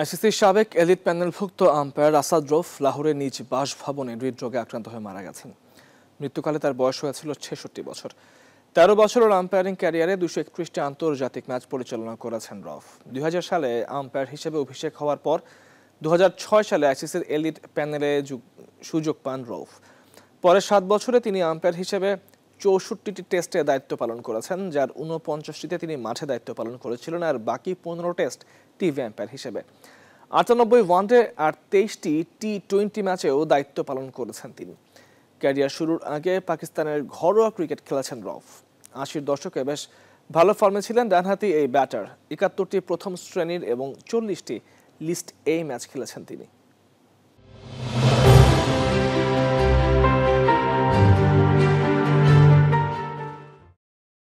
আইসিসির সাবেক এলিট প্যানেলভুক্ত আম্পায়ার আসাদ রফ লাহোরের নিজ বাসভবনে হৃদরোগে আক্রান্ত হয়ে মারা গেছেন মৃত্যুকালে তার বয়স হয়েছিল ছেষট্টি বছর তেরো বছরের আম্পায়ারিং ক্যারিয়ারে দুশো একত্রিশটি আন্তর্জাতিক ম্যাচ পরিচালনা করেছেন রফ দুই সালে আম্পায়ার হিসেবে অভিষেক হওয়ার পর দু সালে আইসিসির এলিট প্যানেলে সুযোগ পান রফ পরের সাত বছরে তিনি আম্পায়ার হিসেবে চৌষট্টিটি টেস্টে দায়িত্ব পালন করেছেন যার ঊনপঞ্চাশটিতে তিনি মাঠে দায়িত্ব পালন করেছিলেন আর বাকি পনেরো টেস্ট টি ভ্যাম্পায়ার হিসেবে আটানব্বই ওয়ানডে আর তেইশটি টি টোয়েন্টি ম্যাচেও দায়িত্ব পালন করেছেন তিনি ক্যারিয়ার শুরুর আগে পাকিস্তানের ঘরোয়া ক্রিকেট খেলেছেন রফ আশির দশকে বেশ ভালো ফর্মে ছিলেন ডানহাতি এই ব্যাটার একাত্তরটি প্রথম শ্রেণীর এবং চল্লিশটি লিস্ট এই ম্যাচ খেলেছেন তিনি